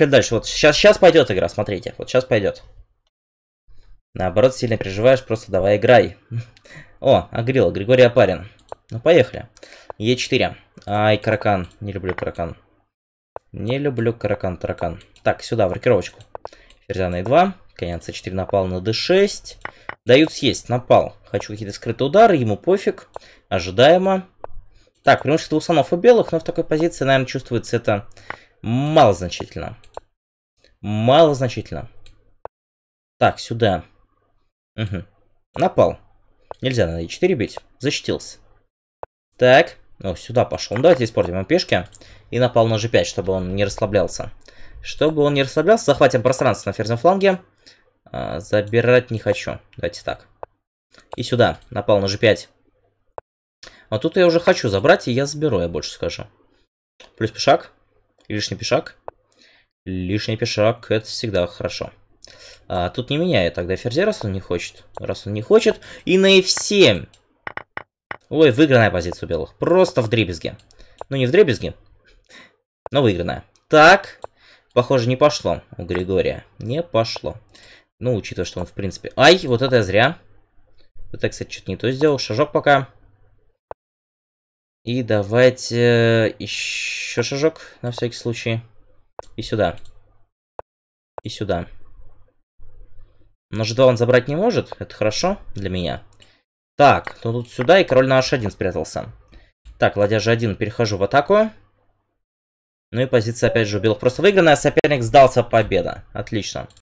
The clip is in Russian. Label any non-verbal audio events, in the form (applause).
и дальше. Вот сейчас, сейчас пойдет игра, смотрите. Вот сейчас пойдет. Наоборот, сильно переживаешь, просто давай играй. (laughs) О, Агрила, Григорий Апарин. Ну, поехали. Е4. Ай, каракан. Не люблю каракан. Не люблю каракан, таракан. Так, сюда, в рокировочку. Ферзя на e2. Конец c4 напал на d6. Дают съесть, напал. Хочу какие-то скрытые удары, ему пофиг. Ожидаемо. Так, преимущество у слонов и белых, но в такой позиции, наверное, чувствуется это малозначительно. Малозначительно. Так, сюда. Угу. Напал. Нельзя, на и 4 бить. Защитился. Так. Ну, сюда пошел. Ну, давайте испортим ему пешки. И напал на g5, чтобы он не расслаблялся. Чтобы он не расслаблялся, захватим пространство на ферзем фланге. А, забирать не хочу. Давайте так. И сюда. Напал на g5. А тут я уже хочу забрать, и я заберу, я больше скажу. Плюс пешак. Лишний пешак. Лишний пешак, это всегда хорошо. А, тут не меняет тогда ферзя, раз он не хочет. Раз он не хочет. И на f7. Ой, выигранная позиция у белых. Просто в дребезге. Ну, не в дребезге, но выигранная. Так, похоже, не пошло у Григория. Не пошло. Ну, учитывая, что он, в принципе... Ай, вот это я зря. Вот это, кстати, что-то не то сделал. Шажок пока. И давайте э, еще шажок на всякий случай. И сюда. И сюда. Нож 2 он забрать не может. Это хорошо для меня. Так, ну тут сюда, и король на h1 спрятался. Так, ладья g1, перехожу в атаку. Ну и позиция опять же у белых просто выигранная, соперник сдался победа. Отлично.